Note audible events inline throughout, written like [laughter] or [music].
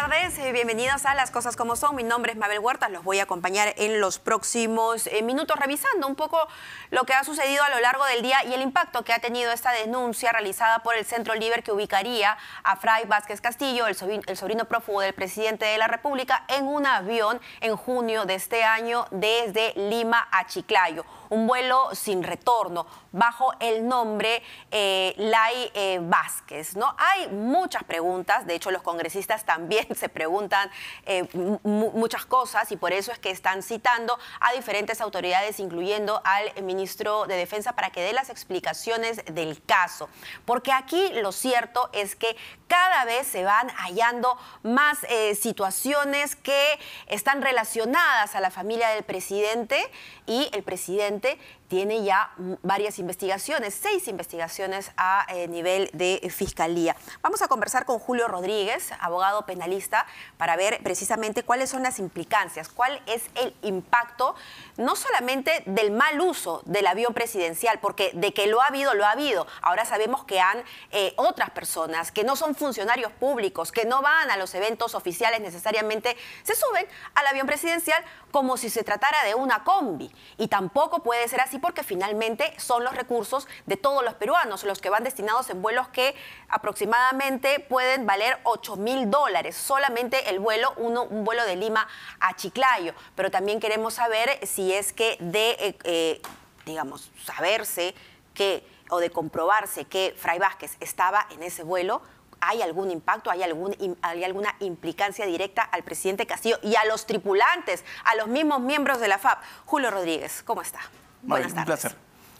tardes, eh, bienvenidos a Las Cosas Como Son. Mi nombre es Mabel Huertas, los voy a acompañar en los próximos eh, minutos revisando un poco lo que ha sucedido a lo largo del día y el impacto que ha tenido esta denuncia realizada por el Centro Libre que ubicaría a Fray Vázquez Castillo, el sobrino prófugo del presidente de la República, en un avión en junio de este año desde Lima a Chiclayo un vuelo sin retorno bajo el nombre eh, Lai eh, Vázquez. ¿no? Hay muchas preguntas, de hecho los congresistas también [laughs] se preguntan eh, muchas cosas y por eso es que están citando a diferentes autoridades, incluyendo al ministro de Defensa, para que dé las explicaciones del caso. Porque aquí lo cierto es que cada vez se van hallando más eh, situaciones que están relacionadas a la familia del presidente y el presidente tiene ya varias investigaciones, seis investigaciones a eh, nivel de fiscalía. Vamos a conversar con Julio Rodríguez, abogado penalista, para ver precisamente cuáles son las implicancias, cuál es el impacto, no solamente del mal uso del avión presidencial, porque de que lo ha habido, lo ha habido. Ahora sabemos que han eh, otras personas que no son funcionarios públicos, que no van a los eventos oficiales necesariamente, se suben al avión presidencial como si se tratara de una combi. Y tampoco puede ser así porque finalmente son los recursos de todos los peruanos, los que van destinados en vuelos que aproximadamente pueden valer 8 mil dólares, solamente el vuelo, uno, un vuelo de Lima a Chiclayo. Pero también queremos saber si es que de, eh, eh, digamos, saberse que o de comprobarse que Fray Vázquez estaba en ese vuelo, ¿Hay algún impacto, hay, algún, hay alguna implicancia directa al presidente Castillo y a los tripulantes, a los mismos miembros de la FAP? Julio Rodríguez, ¿cómo está? Buenas Un placer.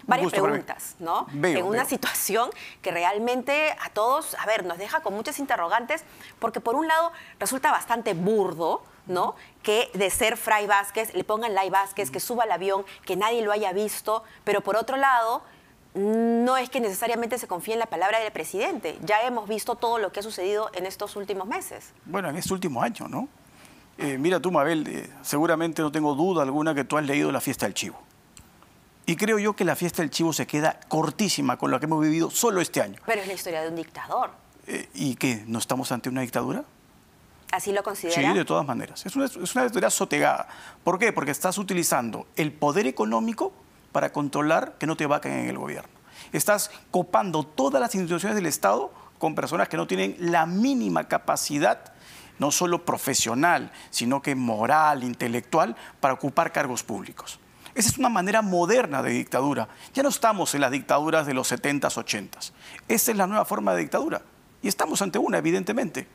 Varias preguntas, ¿no? en una situación que realmente a todos, a ver, nos deja con muchas interrogantes, porque por un lado resulta bastante burdo, ¿no? Que de ser Fray Vázquez le pongan Lai Vázquez, que suba al avión, que nadie lo haya visto, pero por otro lado, no es que necesariamente se confíe en la palabra del presidente. Ya hemos visto todo lo que ha sucedido en estos últimos meses. Bueno, en este último año, ¿no? Eh, mira tú, Mabel, eh, seguramente no tengo duda alguna que tú has leído La fiesta del chivo. Y creo yo que la fiesta del chivo se queda cortísima con la que hemos vivido solo este año. Pero es la historia de un dictador. Eh, ¿Y qué? ¿No estamos ante una dictadura? ¿Así lo considera? Sí, de todas maneras. Es una, es una dictadura sotegada. ¿Por qué? Porque estás utilizando el poder económico para controlar que no te vacan en el gobierno. Estás copando todas las instituciones del Estado con personas que no tienen la mínima capacidad no solo profesional, sino que moral, intelectual, para ocupar cargos públicos. Esa es una manera moderna de dictadura. Ya no estamos en las dictaduras de los 70s, 80s. Esa es la nueva forma de dictadura. Y estamos ante una, evidentemente.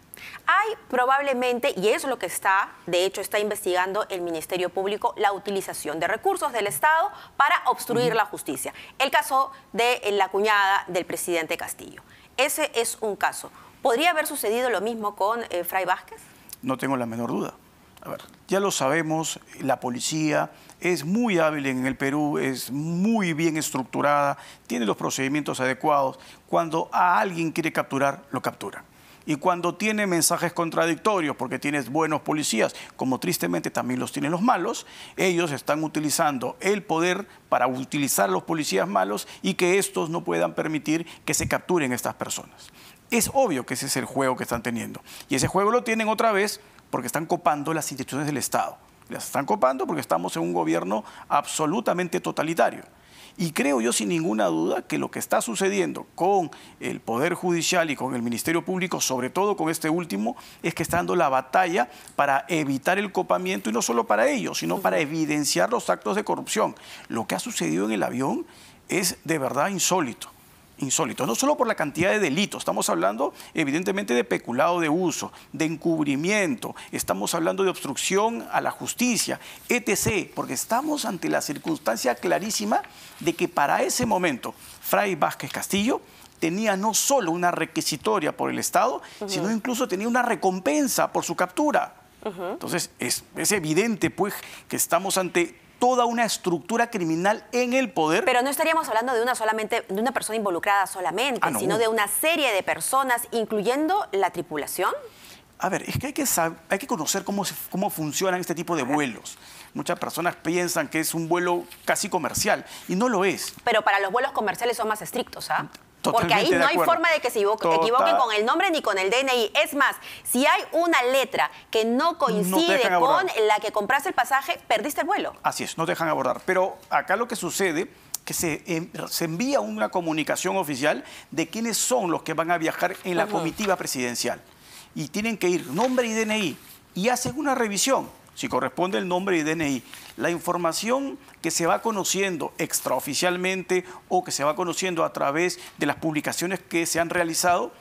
Hay probablemente, y es lo que está, de hecho está investigando el Ministerio Público, la utilización de recursos del Estado para obstruir la justicia. El caso de la cuñada del presidente Castillo. Ese es un caso. ¿Podría haber sucedido lo mismo con eh, Fray Vázquez? No tengo la menor duda. A ver, ya lo sabemos, la policía, es muy hábil en el Perú, es muy bien estructurada, tiene los procedimientos adecuados. Cuando a alguien quiere capturar, lo captura. Y cuando tiene mensajes contradictorios, porque tienes buenos policías, como tristemente también los tienen los malos, ellos están utilizando el poder para utilizar a los policías malos y que estos no puedan permitir que se capturen estas personas. Es obvio que ese es el juego que están teniendo. Y ese juego lo tienen otra vez porque están copando las instituciones del Estado las están copando porque estamos en un gobierno absolutamente totalitario. Y creo yo sin ninguna duda que lo que está sucediendo con el Poder Judicial y con el Ministerio Público, sobre todo con este último, es que está dando la batalla para evitar el copamiento y no solo para ellos, sino para evidenciar los actos de corrupción. Lo que ha sucedido en el avión es de verdad insólito insólito, no solo por la cantidad de delitos, estamos hablando evidentemente de peculado de uso, de encubrimiento, estamos hablando de obstrucción a la justicia, etc., porque estamos ante la circunstancia clarísima de que para ese momento Fray Vázquez Castillo tenía no solo una requisitoria por el Estado, sino incluso tenía una recompensa por su captura. Entonces, es, es evidente pues que estamos ante toda una estructura criminal en el poder. Pero no estaríamos hablando de una solamente, de una persona involucrada solamente, ah, sino de una serie de personas, incluyendo la tripulación. A ver, es que hay que, hay que conocer cómo, cómo funcionan este tipo de vuelos. Muchas personas piensan que es un vuelo casi comercial y no lo es. Pero para los vuelos comerciales son más estrictos, ¿ah? Porque ahí no hay forma de que se equivoquen con el nombre ni con el DNI. Es más, si hay una letra que no coincide con la que compraste el pasaje, perdiste el vuelo. Así es, no te dejan abordar. Pero acá lo que sucede que se, eh, se, envía una comunicación oficial de quiénes son los que van a viajar en la comitiva presidencial. Y tienen que ir nombre y DNI y hacen una revisión si corresponde el nombre y DNI. La información que se va conociendo extraoficialmente o que se va conociendo a través de las publicaciones que se han realizado,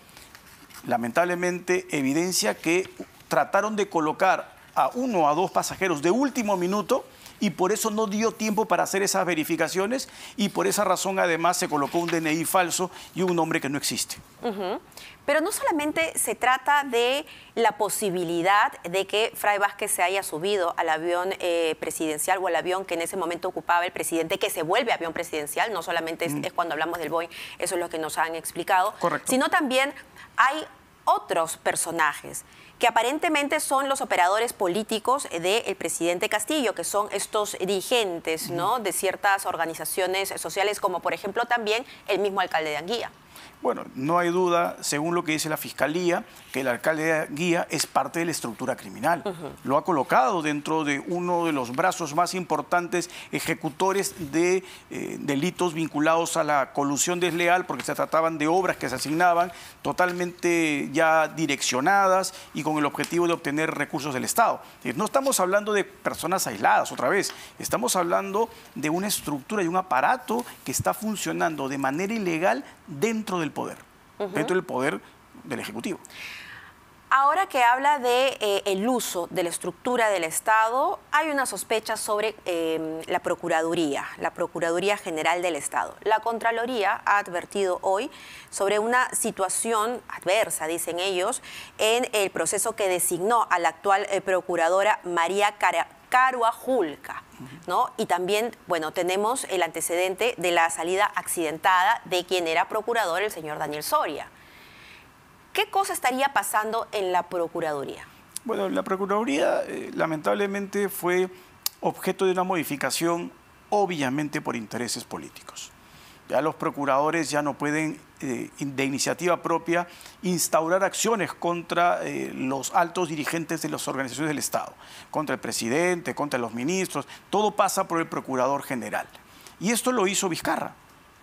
lamentablemente evidencia que trataron de colocar a uno o a dos pasajeros de último minuto y por eso no dio tiempo para hacer esas verificaciones y por esa razón además se colocó un DNI falso y un nombre que no existe. Pero no solamente se trata de la posibilidad de que Fray Vázquez se haya subido al avión eh, presidencial o al avión que en ese momento ocupaba el presidente, que se vuelve avión presidencial, no solamente es, mm. cuando hablamos del Boeing, eso es lo que nos han explicado, sino también hay otros personajes que aparentemente son los operadores políticos del presidente Castillo, que son estos dirigentes ¿no? de ciertas organizaciones sociales, como por ejemplo también el mismo alcalde de Anguía. Bueno, no hay duda, según lo que dice la Fiscalía, que el alcalde Guía es parte de la estructura criminal. Lo ha colocado dentro de uno de los brazos más importantes ejecutores de eh, delitos vinculados a la colusión desleal, porque se trataban de obras que se asignaban totalmente ya direccionadas y con el objetivo de obtener recursos del Estado. Eh, no estamos hablando de personas aisladas, otra vez, estamos hablando de una estructura y un aparato que está funcionando de manera ilegal dentro del poder, dentro del poder del Ejecutivo. Ahora que habla de eh, el uso de la estructura del Estado, hay una sospecha sobre em, la Procuraduría, la Procuraduría General del Estado. La Contraloría ha advertido hoy sobre una situación adversa, dicen ellos, en el proceso que designó a la actual eh, procuradora María Caruajulca, ¿no? Y también, bueno, tenemos el antecedente de la salida accidentada de quien era procurador, el señor Daniel Soria. ¿Qué cosa estaría pasando en la Procuraduría? Bueno, la Procuraduría eh, lamentablemente fue objeto de una modificación obviamente por intereses políticos. Ya los procuradores ya no pueden, eh, de iniciativa propia, instaurar acciones contra eh, los altos dirigentes de las organizaciones del Estado, contra el presidente, contra los ministros, todo pasa por el procurador general. Y esto lo hizo Vizcarra.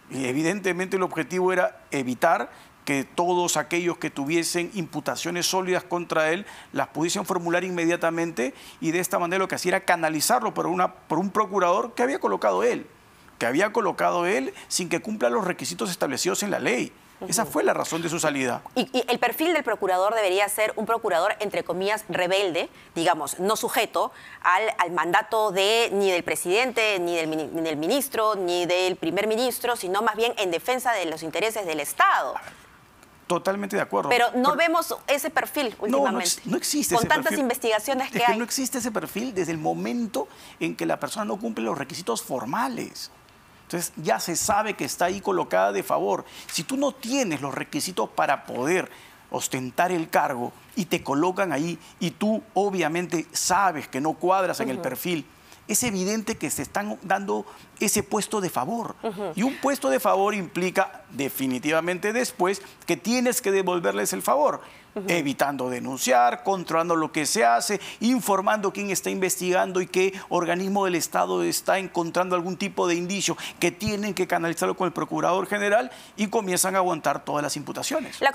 Y evidentemente el objetivo era evitar que todos aquellos que tuviesen imputaciones sólidas contra él las pudiesen formular inmediatamente y de esta manera lo que hacía era canalizarlo por, una, por un procurador que había colocado él, que había colocado él sin que cumpla los requisitos establecidos en la ley. Esa fue la razón de su salida. Y, el perfil del procurador debería ser un procurador, entre comillas, rebelde, digamos, no sujeto al, mandato de ni del presidente, ni del, ni del, ministro, ni del primer ministro, sino más bien en defensa de los intereses del Estado. Totalmente de acuerdo. Pero no vemos ese perfil últimamente. No, existe. Con tantas investigaciones que, hay. No existe ese perfil desde el momento en que la persona no cumple los requisitos formales. Entonces ya se sabe que está ahí colocada de favor. Si tú no tienes los requisitos para poder ostentar el cargo y te colocan ahí y tú obviamente sabes que no cuadras en el perfil, es evidente que se están dando ese puesto de favor. Y un puesto de favor implica definitivamente después que tienes que devolverles el favor, evitando denunciar, controlando lo que se hace, informando quién está investigando y qué organismo del Estado está encontrando algún tipo de indicio que tienen que canalizarlo con el Procurador General y comienzan a aguantar todas las imputaciones. La,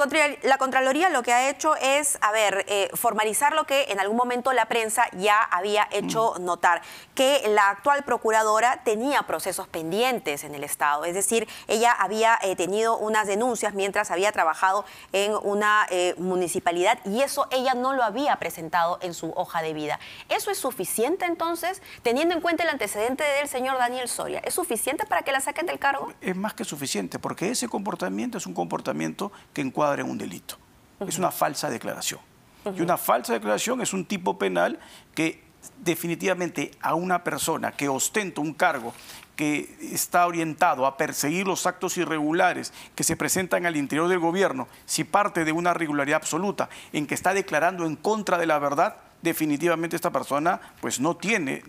Contraloría lo que ha hecho es, a ver, eh, formalizar lo que en algún momento la prensa ya había hecho mm. notar, que la actual Procuradora tenía procesos pendientes en el Estado. Es decir, ella había eh, tenido unas denuncias mientras había trabajado en una eh, municipalidad y eso ella no lo había presentado en su hoja de vida. ¿Eso es suficiente entonces, teniendo en cuenta el antecedente del señor Daniel Soria? ¿Es suficiente para que la saquen del cargo? Es más que suficiente, porque ese comportamiento es un comportamiento que encuadra en un delito. Es una falsa declaración. Y una falsa declaración es un tipo penal que definitivamente a una persona que ostenta un cargo que está orientado a perseguir los actos irregulares que se presentan al interior del gobierno, si parte de una regularidad absoluta en que está declarando en contra de la verdad, definitivamente esta persona pues no tiene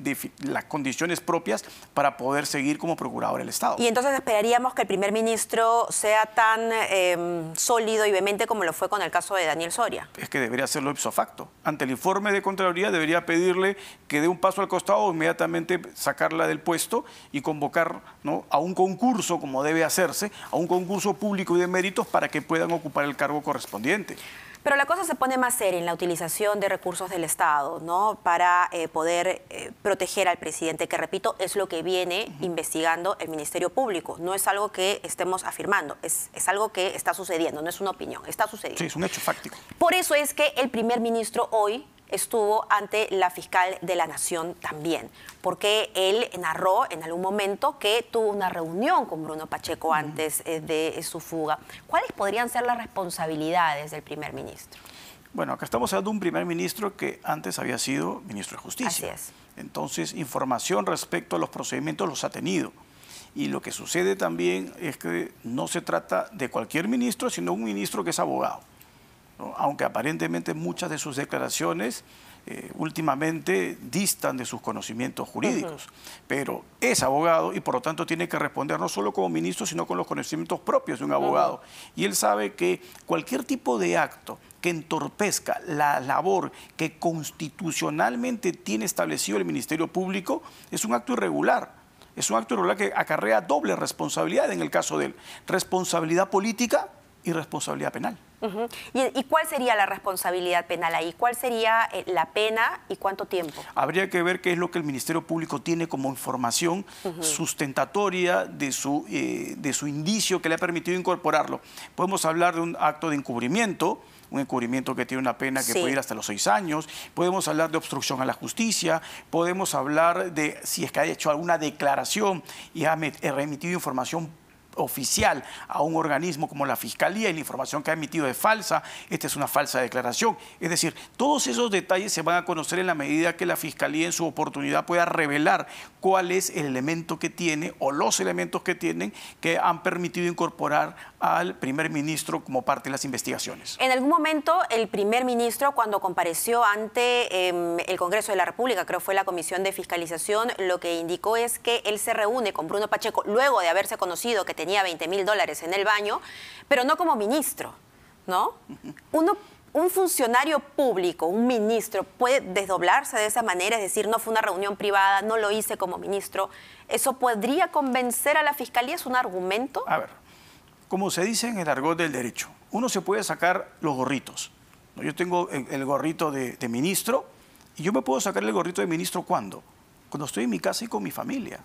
las condiciones propias para poder seguir como procurador del Estado. Y entonces esperaríamos que el primer ministro sea tan em, sólido y vehemente como lo fue con el caso de Daniel Soria. Es que debería hacerlo ipso facto. Ante el informe de Contraloría debería pedirle que dé un paso al costado o inmediatamente sacarla del puesto y convocar a un concurso, como debe hacerse, a un concurso público y de méritos para que puedan ocupar el cargo correspondiente. Pero la cosa se pone más seria en la utilización de recursos del Estado, ¿no? Para eh, poder eh, proteger al presidente, que repito, es lo que viene investigando el Ministerio Público. No es algo que estemos afirmando, es, es algo que está sucediendo, no es una opinión, está sucediendo. Sí, es un hecho fáctico. Por eso es que el primer ministro hoy estuvo ante la fiscal de la Nación también, porque él narró en algún momento que tuvo una reunión con Bruno Pacheco antes eh, de su fuga. ¿Cuáles podrían ser las responsabilidades del primer ministro? Bueno, acá estamos hablando de un primer ministro que antes había sido ministro de Justicia. Así es. Entonces, información respecto a los procedimientos los ha tenido. Y lo que sucede también es que no se trata de cualquier ministro, sino un ministro que es abogado aunque aparentemente muchas de sus declaraciones eh, últimamente distan de sus conocimientos jurídicos, pero es abogado y por lo tanto tiene que responder no solo como ministro, sino con los conocimientos propios de un abogado. Y él sabe que cualquier tipo de acto que entorpezca la labor que constitucionalmente tiene establecido el Ministerio Público es un acto irregular. Es un acto irregular que acarrea doble responsabilidad en el caso de él. Responsabilidad política y responsabilidad penal. ¿Y, cuál sería la responsabilidad penal ahí? ¿Cuál sería eh, la pena y cuánto tiempo? Habría que ver qué es lo que el Ministerio Público tiene como información sustentatoria de su, eh, de su indicio que le ha permitido incorporarlo. Podemos hablar de un acto de encubrimiento, un encubrimiento que tiene una pena que puede ir hasta los seis años, podemos hablar de obstrucción a la justicia, podemos hablar de si es que ha hecho alguna declaración y ha remitido información oficial a un organismo como la Fiscalía y la información que ha emitido es falsa, esta es una falsa declaración. Es decir, todos esos detalles se van a conocer en la medida que la Fiscalía en su oportunidad pueda revelar cuál es el elemento que tiene o los elementos que tienen que han permitido incorporar al primer ministro como parte de las investigaciones. En algún momento el primer ministro cuando compareció ante em, el Congreso de la República, creo fue la Comisión de Fiscalización, lo que indicó es que él se reúne con Bruno Pacheco luego de haberse conocido que tenía 20 mil dólares en el baño, pero no como ministro, ¿no? Uno, un funcionario público, un ministro, puede desdoblarse de esa manera, es decir, no fue una reunión privada, no lo hice como ministro. ¿Eso podría convencer a la fiscalía? ¿Es un argumento? A ver, como se dice en el argot del derecho, uno se puede sacar los gorritos. Yo tengo el, gorrito de, de ministro y yo me puedo sacar el gorrito de ministro cuando? Cuando estoy en mi casa y con mi familia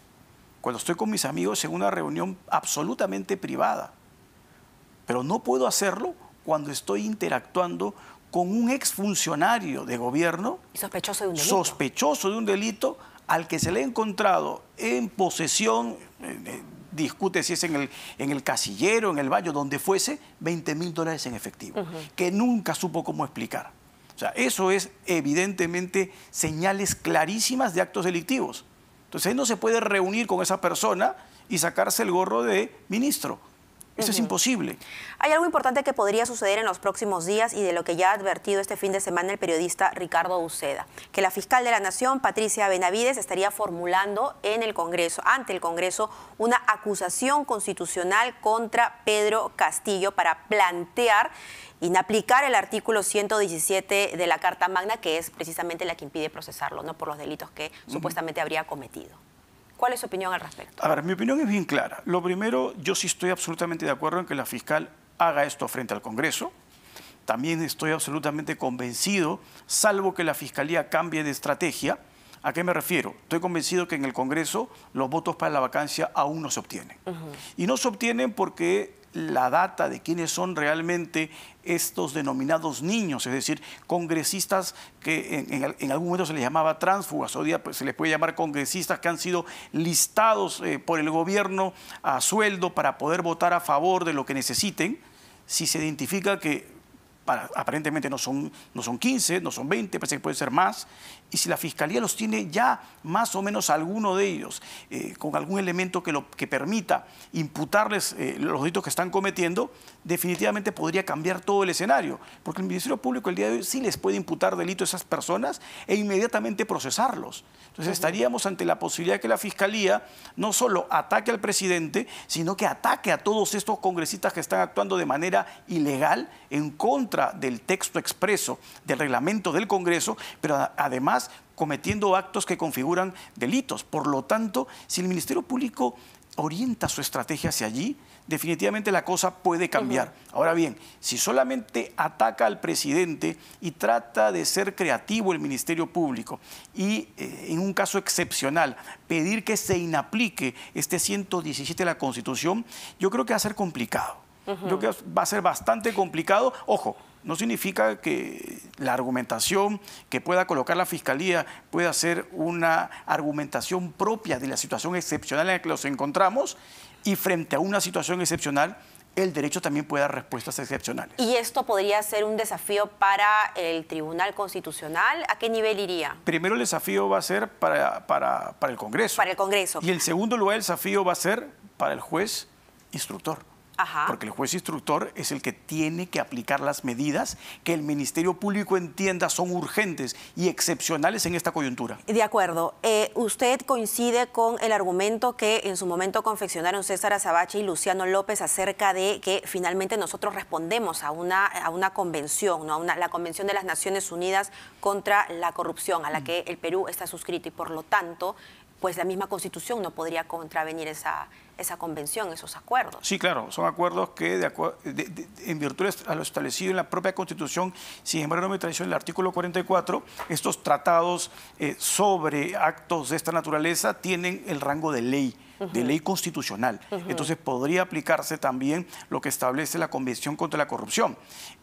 cuando estoy con mis amigos en una reunión absolutamente privada. Pero no puedo hacerlo cuando estoy interactuando con un exfuncionario de gobierno sospechoso de un delito. Sospechoso de un delito al que se le ha encontrado en posesión, eh, eh, discute si es en el, en el casillero, en el baño, donde fuese, 20 mil dólares en efectivo, que nunca supo cómo explicar. O sea, eso es evidentemente señales clarísimas de actos delictivos. Entonces él no se puede reunir con esa persona y sacarse el gorro de ministro. Eso es imposible. Hay algo importante que podría suceder en los próximos días y de lo que ya ha advertido este fin de semana el periodista Ricardo Uceda, que la fiscal de la Nación, Patricia Benavides, estaría formulando en el Congreso, ante el Congreso, una acusación constitucional contra Pedro Castillo para plantear inaplicar el artículo 117 de la Carta Magna, que es precisamente la que impide procesarlo, no por los delitos que supuestamente habría cometido. ¿Cuál es su opinión al respecto? A ver, mi opinión es bien clara. Lo primero, yo sí estoy absolutamente de acuerdo en que la fiscal haga esto frente al Congreso. También estoy absolutamente convencido, salvo que la fiscalía cambie de estrategia. ¿A qué me refiero? Estoy convencido que en el Congreso los votos para la vacancia aún no se obtienen. Y no se obtienen porque la data de quiénes son realmente estos denominados niños, es decir, congresistas que en, algún momento se les llamaba tránsfugas, hoy día pues, se les puede llamar congresistas que han sido listados eh, por el gobierno a sueldo para poder votar a favor de lo que necesiten, si se identifica que aparentemente no son, no son 15, no son 20, parece que puede ser más, y si la Fiscalía los tiene ya más o menos alguno de ellos, eh, con algún elemento que, lo, que permita imputarles eh, los delitos que están cometiendo, definitivamente podría cambiar todo el escenario, porque el Ministerio Público el día de hoy sí les puede imputar delitos a esas personas e inmediatamente procesarlos. Entonces estaríamos ante la posibilidad de que la Fiscalía no solo ataque al presidente, sino que ataque a todos estos congresistas que están actuando de manera ilegal en contra del texto expreso del reglamento del Congreso, pero además cometiendo actos que configuran delitos. Por lo tanto, si el Ministerio Público orienta su estrategia hacia allí, definitivamente la cosa puede cambiar. Ahora bien, si solamente ataca al presidente y trata de ser creativo el Ministerio Público y eh, en un caso excepcional pedir que se inaplique este 117 de la Constitución, yo creo que va a ser complicado. Yo creo que va a ser bastante complicado. Ojo, no significa que la argumentación que pueda colocar la Fiscalía pueda ser una argumentación propia de la situación excepcional en la que nos encontramos y frente a una situación excepcional el derecho también puede dar respuestas excepcionales. ¿Y esto podría ser un desafío para el Tribunal Constitucional? ¿A qué nivel iría? Primero el desafío va a ser para, el Congreso. Para el Congreso. Y el segundo lugar el desafío va a ser para el juez instructor porque el juez instructor es el que tiene que aplicar las medidas que el Ministerio Público entienda son urgentes y excepcionales en esta coyuntura. De acuerdo. Eh, ¿Usted coincide con el argumento que en su momento confeccionaron César Azabache y Luciano López acerca de que finalmente nosotros respondemos a una, a una convención, ¿no? a la Convención de las Naciones Unidas contra la Corrupción, a la que el Perú está suscrito y por lo tanto pues la misma constitución no podría contravenir esa, esa convención, esos acuerdos. Sí, claro, son acuerdos que de en virtud a lo establecido en la propia Constitución, sin embargo no me traicionó el artículo 44, estos tratados eh, sobre actos de esta naturaleza tienen el rango de ley de ley constitucional. Entonces podría aplicarse también lo que establece la Convención contra la Corrupción.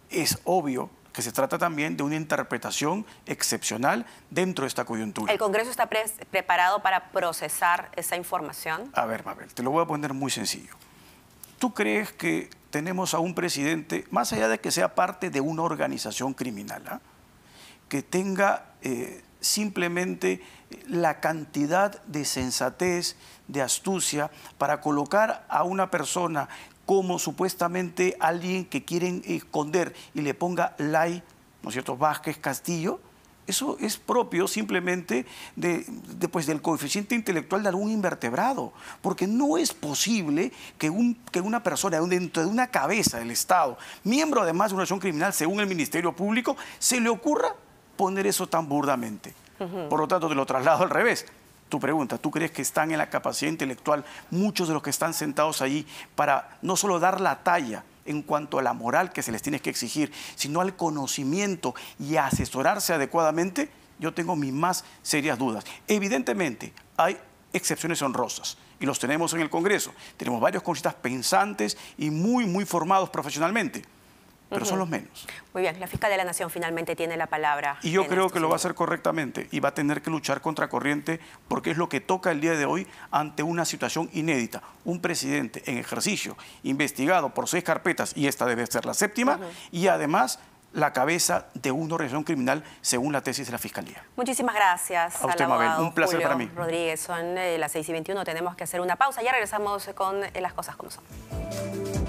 Es obvio que se trata también de una interpretación excepcional dentro de esta coyuntura. ¿El Congreso está preparado para procesar esa información? A ver, Mabel, te lo voy a poner muy sencillo. ¿Tú crees que tenemos a un presidente, más allá de que sea parte de una organización criminal, ¿ah? que tenga eh, simplemente la cantidad de sensatez, de astucia, para colocar a una persona como supuestamente alguien que quieren esconder y le ponga Lai, ¿no es cierto?, Vázquez Castillo, eso es propio simplemente de, pues, del coeficiente intelectual de algún invertebrado, porque no es posible que, una persona dentro de una cabeza del Estado, miembro además de una acción criminal según el Ministerio Público, se le ocurra poner eso tan burdamente. Por lo tanto, te lo traslado al revés tu pregunta, ¿tú crees que están en la capacidad intelectual muchos de los que están sentados ahí para no solo dar la talla, en cuanto a la moral que se les tiene que exigir, sino al conocimiento y asesorarse adecuadamente, yo tengo mis más serias dudas. Evidentemente, hay excepciones honrosas y los tenemos en el Congreso. Tenemos varios congresistas pensantes y muy, muy formados profesionalmente pero son los menos. Muy bien, la fiscal de la Nación finalmente tiene la palabra. Y yo creo este que lo va a hacer correctamente y va a tener que luchar contra corriente porque es lo que toca el día de hoy ante una situación inédita. Un presidente en ejercicio, investigado por seis carpetas, y esta debe ser la séptima, y además la cabeza de una organización criminal según la tesis de la Fiscalía. Muchísimas gracias. A usted, Mabel. Un placer para mí. Rodríguez, son eh, las 6 y 21, tenemos que hacer una pausa. Ya regresamos con eh, las cosas como son.